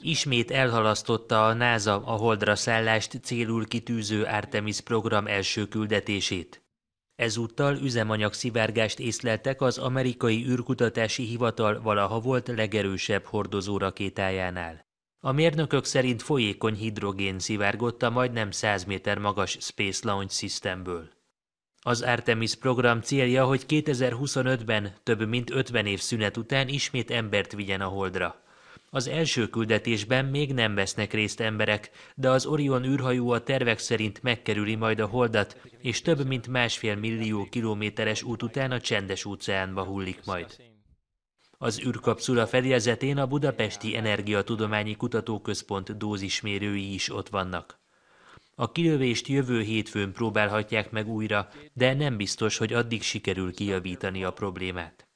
Ismét elhalasztotta a NASA a Holdra szállást célul kitűző Artemis program első küldetését. Ezúttal üzemanyag szivárgást észleltek az amerikai űrkutatási hivatal valaha volt legerősebb hordozó rakétájánál. A mérnökök szerint folyékony hidrogén szivárgott a majdnem 100 méter magas Space Launch Systemből. Az Artemis program célja, hogy 2025-ben, több mint 50 év szünet után ismét embert vigyen a Holdra. Az első küldetésben még nem vesznek részt emberek, de az Orion űrhajó a tervek szerint megkerüli majd a holdat, és több mint másfél millió kilométeres út után a csendes óceánba hullik majd. Az űrkapszula fedélzetén a Budapesti Energiatudományi Kutatóközpont dózismérői is ott vannak. A kilövést jövő hétfőn próbálhatják meg újra, de nem biztos, hogy addig sikerül kijavítani a problémát.